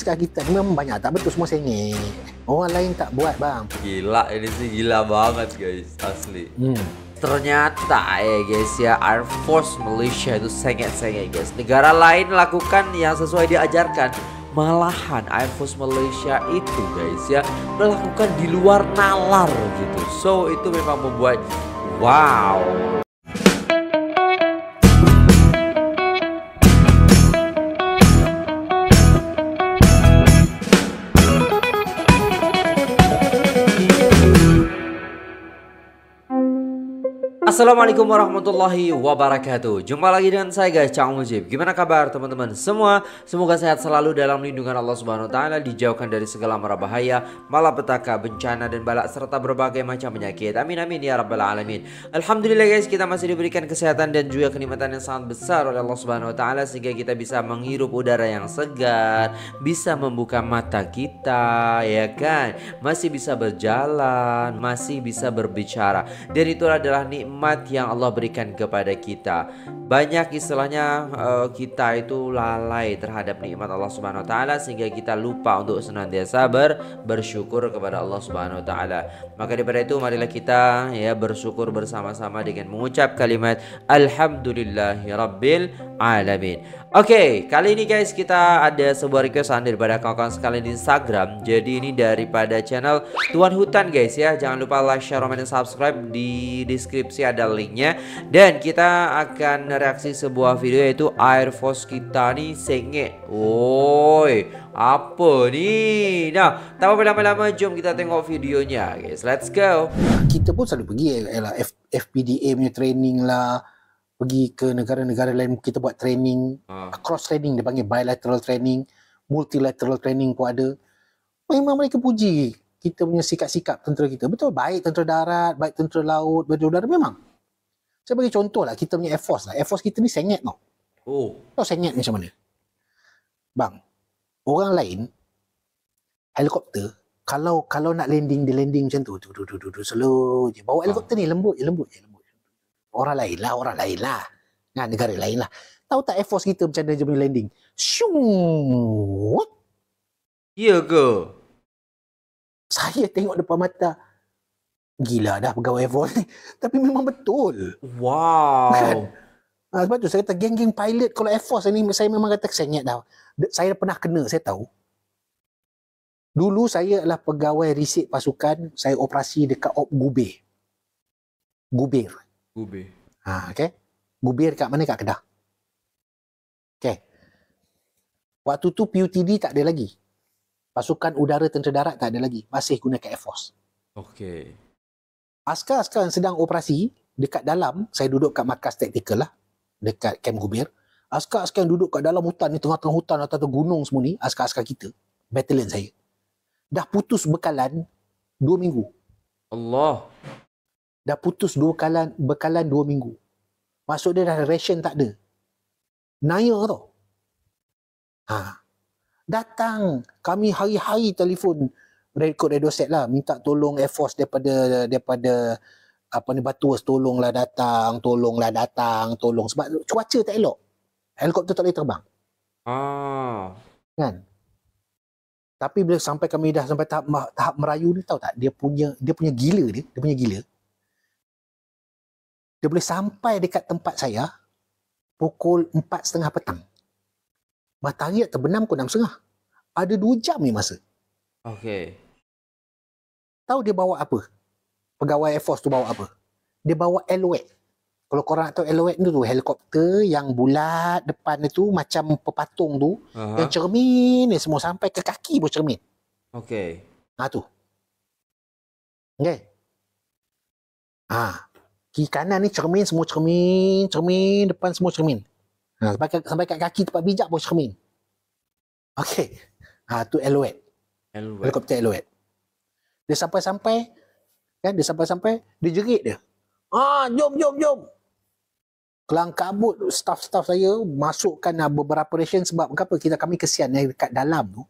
Askar kita ni memang banyak tak betul semua sini. Orang lain tak buat bang. Gila eh, ini sih gila banget guys asli. Hmm. Ternyata ya guys ya Air Force Malaysia itu sengit-sengit guys. Negara lain lakukan yang sesuai diajarkan. Malahan Air Force Malaysia itu guys ya melakukan di luar nalar gitu. So itu memang membuat wow. Assalamualaikum warahmatullahi wabarakatuh Jumpa lagi dengan saya guys, Cak Mujib Gimana kabar teman-teman semua? Semoga sehat selalu dalam lindungan Allah Subhanahu Wa Taala, Dijauhkan dari segala mara bahaya Malapetaka, bencana dan balak Serta berbagai macam penyakit Amin amin ya rabbal alamin Alhamdulillah guys, kita masih diberikan kesehatan Dan juga kenikmatan yang sangat besar oleh Allah Subhanahu Wa Taala Sehingga kita bisa menghirup udara yang segar Bisa membuka mata kita Ya kan? Masih bisa berjalan Masih bisa berbicara Dan itu adalah nikmat nikmat yang Allah berikan kepada kita. Banyak istilahnya uh, kita itu lalai terhadap nikmat Allah Subhanahu wa taala sehingga kita lupa untuk senantiasa ber bersyukur kepada Allah Subhanahu wa taala. Maka daripada itu marilah kita ya bersyukur bersama-sama dengan mengucap kalimat alhamdulillahirabbil alamin. Okay, kali ini guys kita ada sebuah requestan daripada kawan-kawan sekalian di Instagram. Jadi ini daripada channel Tuan Hutan guys ya. Jangan lupa like, share, comment, dan subscribe di deskripsi ada linknya. Dan kita akan reaksi sebuah video yaitu Air Force kita nih senge. Woi, apa nih? Nah, tanpa berlama-lama, jom kita tengok videonya guys. Let's go. Kita pun selalu pergi eh, lah FPDA punya training lah pergi ke negara-negara lain kita buat training uh. cross training dia panggil bilateral training multilateral training pun ada memang mereka puji kita punya sikap-sikap tentera kita betul baik tentera darat baik tentera laut baik tentera udara memang saya bagi contoh lah kita punya Air Force lah Air Force kita ni sengit tau oh. tau oh, sengit macam mana bang orang lain helikopter kalau kalau nak landing dia landing macam tu du, du, du, du, slow je bawa ha. helikopter ni lembut je lembut je Orang lain lah, orang lain lah. Nah, negara lain lah. Tahu tak Air Force kita macam mana dia landing? Syuuuut. Ya ke? Saya tengok depan mata. Gila dah pegawai Air Force ni. Tapi memang betul. Wow. Nah, kan? ha, sebab tu saya kata geng-geng pilot kalau Air Force ni saya memang kata saya dah. Saya pernah kena, saya tahu. Dulu saya adalah pegawai risik pasukan. Saya operasi dekat Op Gubeh. Gubeh. Gubir. Ha, okay. Gubir kat mana? Kat Kedah. Okay. Waktu tu PUTD tak ada lagi. Pasukan Udara Tentera Darat tak ada lagi. Masih guna ke Air Force. Okay. Askar-askar yang sedang operasi dekat dalam, saya duduk kat markas taktikal lah. Dekat Camp Gubir. Askar-askar yang duduk kat dalam hutan ni, tengah-tengah hutan atau gunung semua ni, askar-askar kita. Battalion saya. Dah putus bekalan dua minggu. Allah dah putus dua kalan bekalan dua minggu maksud dia dah ration tak ada naya tu ha datang kami hari-hari telefon rekod radio set lah minta tolong air force daripada daripada apa ni batu tolonglah datang tolonglah datang tolong sebab cuaca tak elok helikopter tak boleh terbang ah kan tapi bila sampai kami dah sampai tahap tahap merayu ni tahu tak dia punya dia punya gila dia dia punya gila dia boleh sampai dekat tempat saya pukul 4.30 petang. Matahari tak terbenam pukul 6.30. Ada 2 jam ni masa. Okay. Tahu dia bawa apa? Pegawai Air Force tu bawa apa? Dia bawa Elwet. Kalau korang nak tahu Elwet tu tu, helikopter yang bulat depan tu macam pepatung tu. Uh-huh. Yang cermin ni semua sampai ke kaki pun cermin. Okay. Ha tu. Okay. Ha kiri kanan ni cermin semua cermin cermin depan semua cermin ha, sampai, kat, sampai kat kaki tempat bijak pun cermin Okey. ha, tu eluet helikopter eluet dia sampai-sampai kan dia sampai-sampai dia jerit dia ah jom jom jom kelang kabut staff-staff saya masukkan ah, beberapa operation sebab kenapa kita kami kesian eh, dekat dalam tu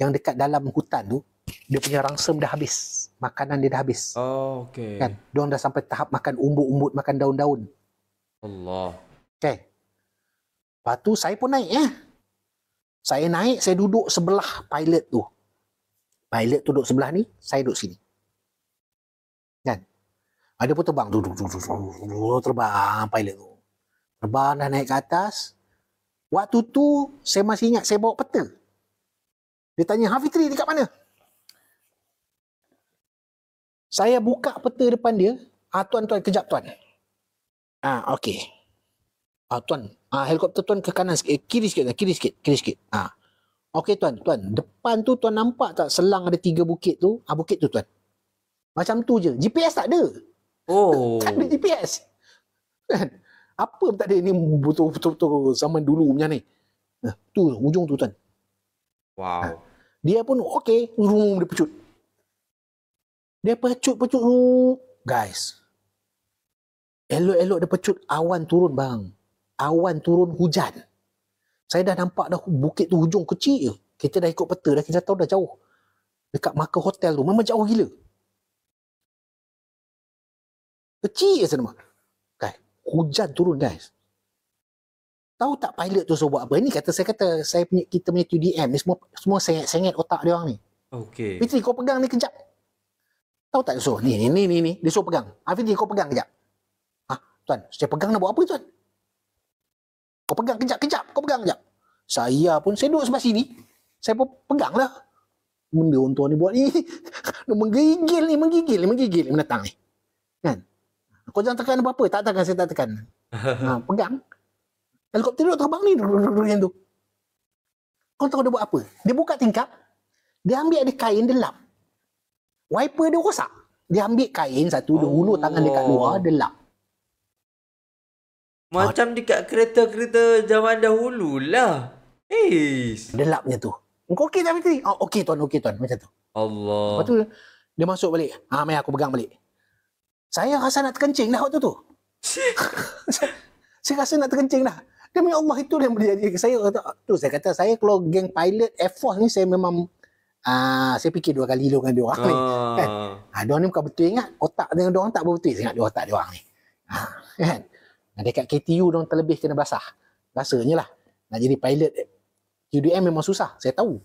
yang dekat dalam hutan tu dia punya rangsum dah habis. Makanan dia dah habis. Oh, okay. Kan? Dia orang dah sampai tahap makan umbut-umbut, makan daun-daun. Allah. Okay. Lepas tu saya pun naik. Eh? Saya naik, saya duduk sebelah pilot tu. Pilot tu duduk sebelah ni, saya duduk sini. Kan? Ada pun terbang. Duduk, duduk, duduk, duduk, terbang pilot tu. Terbang dah naik ke atas. Waktu tu, saya masih ingat saya bawa peta. Dia tanya, Hafitri dekat mana? Saya buka peta depan dia. Ah tuan-tuan kejap tuan. Ah okey. Ah tuan, ah helikopter tuan ke kanan sikit, eh, kiri sikit, kiri sikit, kiri sikit. Ah. Okey tuan, tuan, depan tu tuan nampak tak selang ada tiga bukit tu? Ah bukit tu tuan. Macam tu je. GPS tak ada. Oh. tak ada GPS. Kan? Apa tak ada ni betul-betul zaman dulu punya ni. Nah, eh, tu hujung tu tuan. Wow. Ha. Dia pun okey, rumum dia pecut. Dia pecut-pecut. Oh, guys. Elok-elok dia pecut. Awan turun bang. Awan turun hujan. Saya dah nampak dah bukit tu hujung kecil je. Kita dah ikut peta dah. Kita tahu dah jauh. Dekat marker hotel tu. Memang jauh gila. Kecil je sana. Guys. Hujan turun guys. Tahu tak pilot tu so buat apa? Ini kata saya kata saya punya kita punya QDM ni semua semua sengat sengat otak dia orang ni. Okey. Fitri kau pegang ni kejap. Tahu tak so? Ni ni ni ni ni. Dia suruh pegang. Hafiz kau pegang kejap. Ha, tuan, saya pegang nak buat apa tuan? Kau pegang kejap kejap. Kau pegang kejap. Saya pun saya duduk sebelah sini. Saya pun peganglah. Benda orang tua ni buat ni. menggigil ni, menggigil ni, menggigil ni menatang ni. Kan? Kau jangan tekan apa-apa. Tak tekan, saya tak tekan. Ha, pegang. Helikopter duduk terbang ni. Yang tu. Kau tahu dia buat apa? Dia buka tingkap. Dia ambil ada kain, dia lap wiper dia rosak. Dia ambil kain satu, dia hulur tangan dekat oh. luar, dia lap. Macam ha. dekat kereta-kereta zaman dahulu lah. Eh, dia lap macam tu. Kau okey tak Fitri? Oh, okey tuan, okey tuan. Macam tu. Allah. Lepas tu, dia masuk balik. Ha, ah, mari aku pegang balik. Saya rasa nak terkencing dah waktu tu. saya rasa nak terkencing dah. Demi Allah itu yang boleh jadi. Saya kata, tu saya kata, saya kalau geng pilot Air Force ni, saya memang Ah, saya fikir dua kali dulu dengan dia orang ah. ni. Kan? Ah, dia ni bukan betul ingat. Otak dengan dia orang tak betul. ingat dia otak dia orang ni. Ah, kan? dekat KTU dia orang terlebih kena basah. Rasanya lah. Nak jadi pilot QDM memang susah. Saya tahu.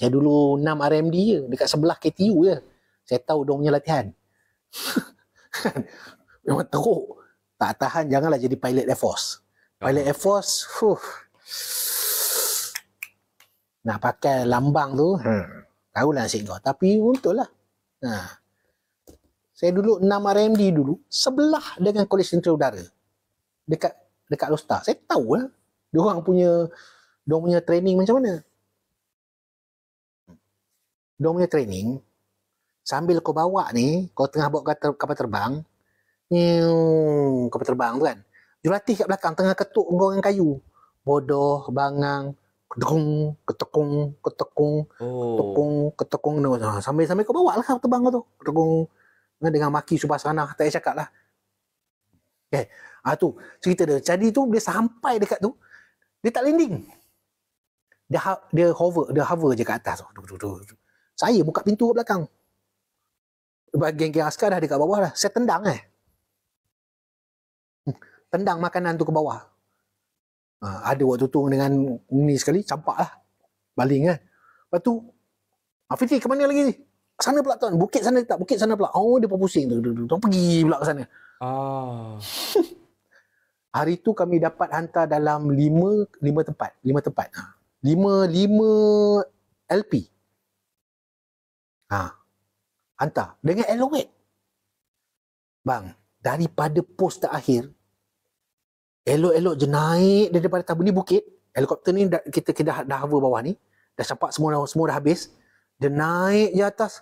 Saya dulu 6 RMD je. Dekat sebelah KTU je. Saya tahu dia punya latihan. memang tahu. Tak tahan janganlah jadi pilot Air Force. Pilot ah. Air Force. Fuh nak pakai lambang tu, ha, hmm. lah asyik kau. Tapi untuk lah. Ha. Saya dulu 6 RMD dulu, sebelah dengan Kolej Sentera Udara. Dekat dekat Lostar. Saya tahu lah. Diorang punya, diorang punya training macam mana. Diorang punya training, sambil kau bawa ni, kau tengah bawa kapal terbang, kapal terbang tu kan. Jurati kat belakang, tengah ketuk kau dengan kayu. Bodoh, bangang ketekung ketekung ketekung oh. ketekung ketekung nak ha, ah, sambil sambil kau bawa lah terbang tu ketekung kan dengan maki supaya sana tak cakap lah okay. Eh, ah ha, tu cerita dia jadi tu dia sampai dekat tu dia tak landing dia ha, dia hover dia hover je kat atas tu, tu, tu, tu. saya buka pintu kat belakang geng-geng askar dah dekat bawah lah saya tendang eh hmm, tendang makanan tu ke bawah Ha, ada waktu tu dengan ni sekali, campak lah. Baling kan. Lepas tu, ah, Fiti ke mana lagi ni? Sana pula tuan. Bukit sana tak? Bukit sana pula. Oh, dia pun pusing. Tu, tu, Tuan pergi pula ke sana. Ah. Hari tu kami dapat hantar dalam lima, lima tempat. Lima tempat. Ha. Lima, lima LP. Ha. Hantar. Dengan Eloet. Bang, daripada pos terakhir, Elok-elok je naik daripada tabu ni bukit. Helikopter ni dah, kita, kita dah, dah hover bawah ni. Dah sempat semua dah, semua dah habis. Dia naik je atas.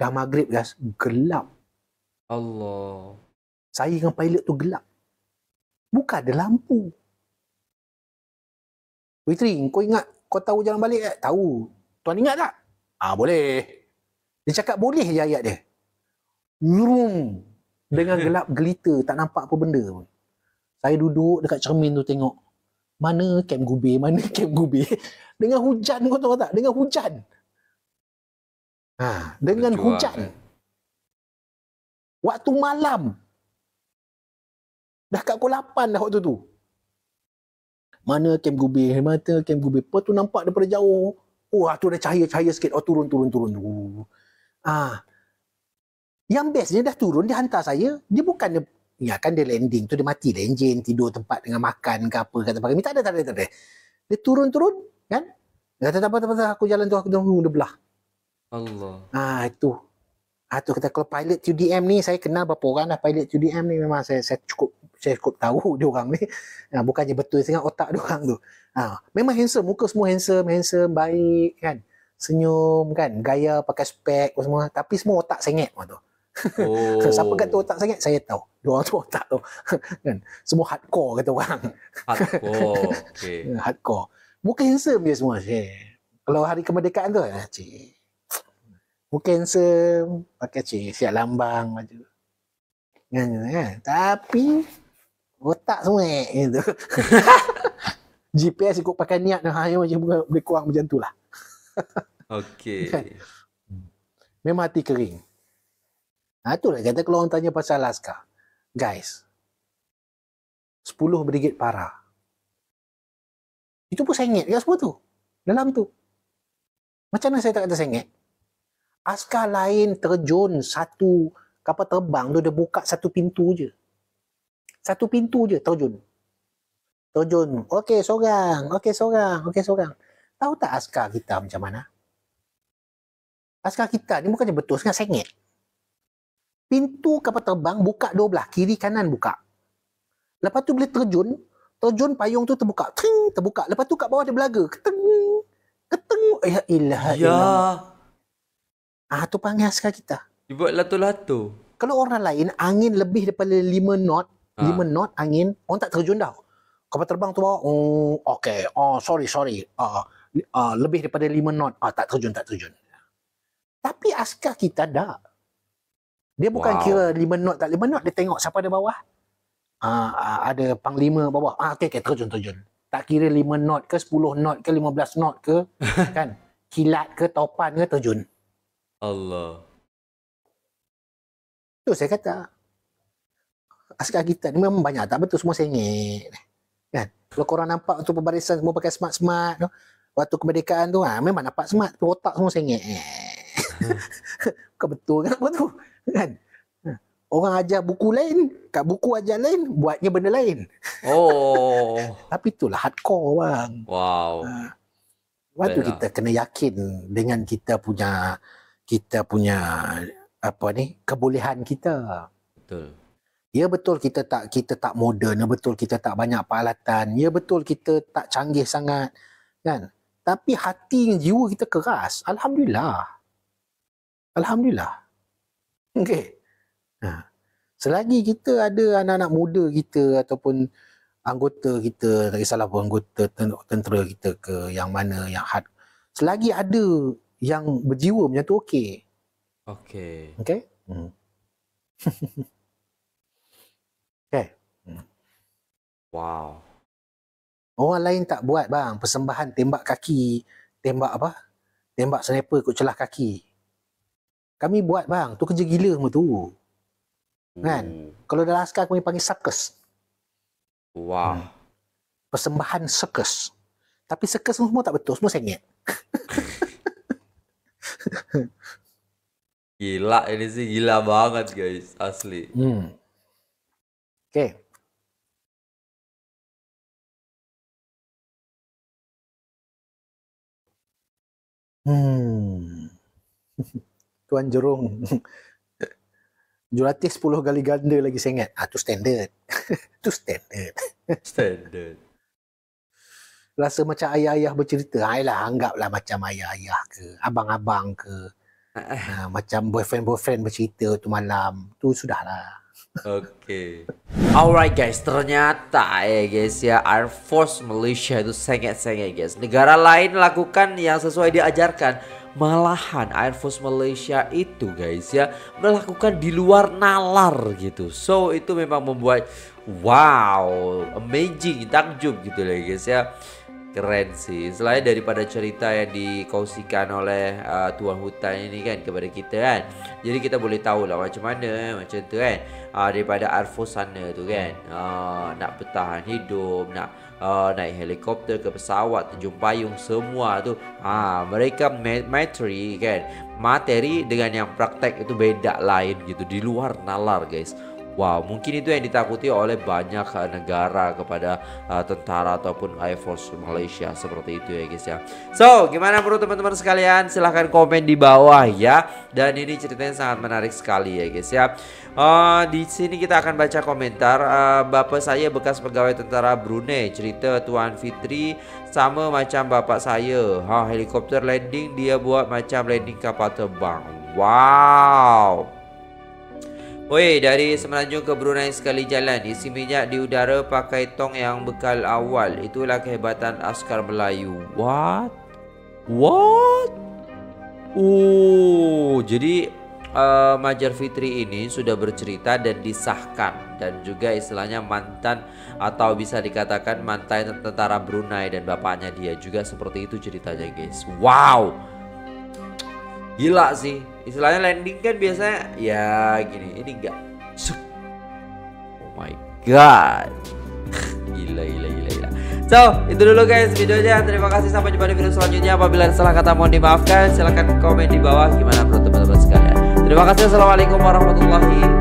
Dah maghrib guys. Gelap. Allah. Saya dengan pilot tu gelap. Bukan ada lampu. Witri, kau ingat kau tahu jalan balik tak? Tahu. Tuan ingat tak? Ah ha, boleh. Dia cakap boleh je ayat dia. Nyurum. Dengan gelap gelita. Tak nampak apa benda pun. Saya duduk dekat cermin tu tengok. Mana kem gubir, mana kem gubir. dengan hujan kau tahu tak? Dengan hujan. Ha, dengan Berjuang. Lah, hujan. Kan? Waktu malam. Dah kat pukul 8 dah waktu tu. Mana kem gubir, mana kem gubir. Apa tu nampak daripada jauh. Oh, tu ada cahaya-cahaya sikit. Oh, turun, turun, turun. Ah, ha. Yang bestnya dah turun, dia hantar saya. Dia bukan dia Ya kan dia landing tu dia mati lah enjin tidur tempat dengan makan ke apa kata pakai tak ada tak ada tak ada. Dia turun-turun kan? Dia kata tak apa tak apa aku jalan tu aku dah dia belah. Allah. Ah itu. Ah tu kata kalau pilot QDM ni saya kenal berapa orang dah pilot QDM ni memang saya saya cukup saya cukup tahu dia orang ni. Ha, bukan je betul sangat otak dia orang tu. Ha, memang handsome muka semua handsome handsome baik kan. Senyum kan gaya pakai spek semua tapi semua otak sengit tu. Oh. Siapa kata otak sengit saya tahu orang tu tak tahu kan semua hardcore kata orang hardcore okey hardcore muka handsome dia semua cik. kalau hari kemerdekaan tu ah cik muka handsome pakai cik siap lambang baju kan, kan? tapi otak semua gitu GPS ikut pakai niat dan hanya macam lebih kurang macam tu lah. Okay. Memang hati kering. Nah, itulah kata kalau orang tanya pasal Alaska guys, 10 brigit para. Itu pun sengit ke semua tu? Dalam tu. Macam mana saya tak kata sengit? Askar lain terjun satu kapal terbang tu dia buka satu pintu je. Satu pintu je terjun. Terjun. Okey, seorang. Okey, seorang. Okey, seorang. Tahu tak askar kita macam mana? Askar kita ni bukannya betul sangat sengit pintu kapal terbang buka dua belah, kiri kanan buka. Lepas tu boleh terjun, terjun payung tu terbuka. Ting, terbuka. Lepas tu kat bawah dia belaga. Keteng, keteng. Eh, ya ilah, ya. Ah, tu panggil askar kita. Dibuat latu-latu. Kalau orang lain, angin lebih daripada lima knot, ha. Ah. 5 knot angin, orang tak terjun dah. Kapal terbang tu bawa, oh, okay, oh, sorry, sorry. Uh, uh, lebih daripada lima knot, uh, tak terjun, tak terjun. Tapi askar kita dah. Dia bukan wow. kira lima knot tak lima knot dia tengok siapa ada bawah. Uh, uh, ada panglima bawah. Ah uh, okey okey terjun terjun. Tak kira lima knot ke sepuluh knot ke lima belas knot ke kan. Kilat ke topan ke terjun. Allah. Tu saya kata askar kita ni memang banyak tak betul semua sengit. Kan? Kalau korang nampak tu pembarisan semua pakai smart-smart tu. Waktu kemerdekaan tu ha, memang nampak smart otak semua sengit. Eh. Bukan betul kan apa tu kan? Orang ajar buku lain Kat buku ajar lain Buatnya benda lain Oh Tapi itulah hardcore bang Wow Waktu ha. Baiklah. kita kena yakin Dengan kita punya Kita punya Apa ni Kebolehan kita Betul Ya betul kita tak kita tak moden, ya betul kita tak banyak peralatan, ya betul kita tak canggih sangat kan. Tapi hati dan jiwa kita keras. Alhamdulillah. Alhamdulillah. Okey. Ha. Selagi kita ada anak-anak muda kita ataupun anggota kita, tak kisahlah pun anggota tentera kita ke yang mana, yang had. Selagi ada yang berjiwa macam tu, okey. Okey. Okey? Hmm. okey. Hmm. Wow. Orang lain tak buat bang, persembahan tembak kaki, tembak apa? Tembak sniper ikut celah kaki kami buat bang tu kerja gila semua tu kan? hmm. kan kalau dah laskar kami panggil circus wah hmm. persembahan circus tapi circus semua tak betul semua sengit gila ini sih gila banget guys asli hmm. okay Hmm. tuan jerung jurati 10 kali ganda lagi sengat, ingat ah tu standard tu standard standard rasa macam ayah-ayah bercerita ayalah anggaplah macam ayah-ayah ke abang-abang ke uh, macam boyfriend-boyfriend bercerita tu malam tu sudah lah. Okay. Alright guys, ternyata eh guys ya Air Force Malaysia itu sengat sengat guys. Negara lain lakukan yang sesuai diajarkan malahan Air Force Malaysia itu guys ya melakukan di luar nalar gitu. So itu memang membuat wow, amazing, takjub gitu lah guys ya. Keren sih. Selain daripada cerita yang dikausikan oleh uh, tuan hutan ini kan kepada kita kan. Jadi kita boleh tahu lah macam mana macam tu kan. Uh, daripada Air Force sana tu kan. Uh, nak bertahan hidup, nak uh, naik helikopter ke pesawat terjun payung semua tu ha mereka materi kan materi dengan yang praktek itu beda lain gitu di luar nalar guys Wow, mungkin itu yang ditakuti oleh banyak eh, negara kepada uh, tentara ataupun Air Force Malaysia seperti itu ya guys ya. So, gimana menurut teman-teman sekalian? Silahkan komen di bawah ya. Dan ini ceritanya sangat menarik sekali ya guys ya. Uh, di sini kita akan baca komentar uh, Bapak saya bekas pegawai tentara Brunei cerita Tuan Fitri sama macam bapak saya. Ha, helikopter landing dia buat macam landing kapal terbang. Wow. Oi, dari Semenanjung ke Brunei sekali jalan Isi minyak di udara pakai tong yang bekal awal Itulah kehebatan askar Melayu What? What? Oh, jadi uh, Majar Fitri ini sudah bercerita dan disahkan Dan juga istilahnya mantan Atau bisa dikatakan mantan tentara Brunei Dan bapaknya dia juga seperti itu ceritanya guys Wow Wow gila sih istilahnya landing kan biasanya ya gini ini enggak oh my god gila gila gila gila so itu dulu guys videonya terima kasih sampai jumpa di video selanjutnya apabila salah kata mohon dimaafkan silahkan komen di bawah gimana menurut teman-teman sekalian terima kasih assalamualaikum warahmatullahi